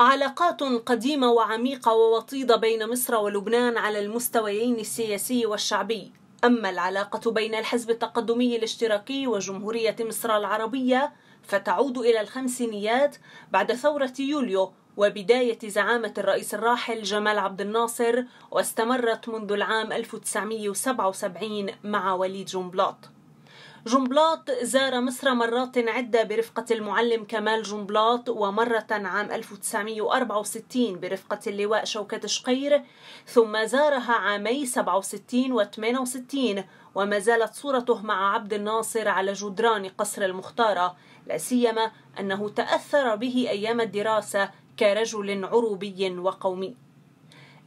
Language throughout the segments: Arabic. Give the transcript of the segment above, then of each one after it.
علاقات قديمة وعميقة ووطيدة بين مصر ولبنان على المستويين السياسي والشعبي أما العلاقة بين الحزب التقدمي الاشتراكي وجمهورية مصر العربية فتعود إلى الخمسينيات بعد ثورة يوليو وبداية زعامة الرئيس الراحل جمال عبد الناصر واستمرت منذ العام 1977 مع وليد جنبلاط جنبلاط زار مصر مرات عدة برفقة المعلم كمال جنبلاط ومرة عام 1964 برفقة اللواء شوكة شقير ثم زارها عامي 67 و 68 وما زالت صورته مع عبد الناصر على جدران قصر المختارة لا سيما أنه تأثر به أيام الدراسة كرجل عروبي وقومي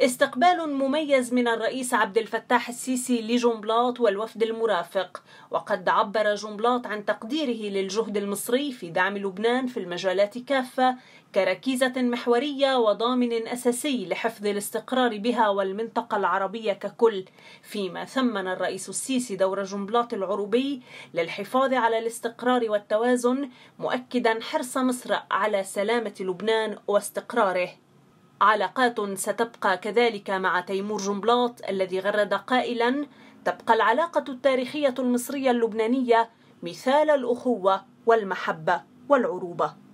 استقبال مميز من الرئيس عبد الفتاح السيسي لجنبلاط والوفد المرافق وقد عبر جنبلاط عن تقديره للجهد المصري في دعم لبنان في المجالات كافة كركيزة محورية وضامن أساسي لحفظ الاستقرار بها والمنطقة العربية ككل فيما ثمن الرئيس السيسي دور جنبلاط العروبي للحفاظ على الاستقرار والتوازن مؤكدا حرص مصر على سلامة لبنان واستقراره علاقات ستبقى كذلك مع تيمور جنبلاط الذي غرد قائلا تبقى العلاقة التاريخية المصرية اللبنانية مثال الأخوة والمحبة والعروبة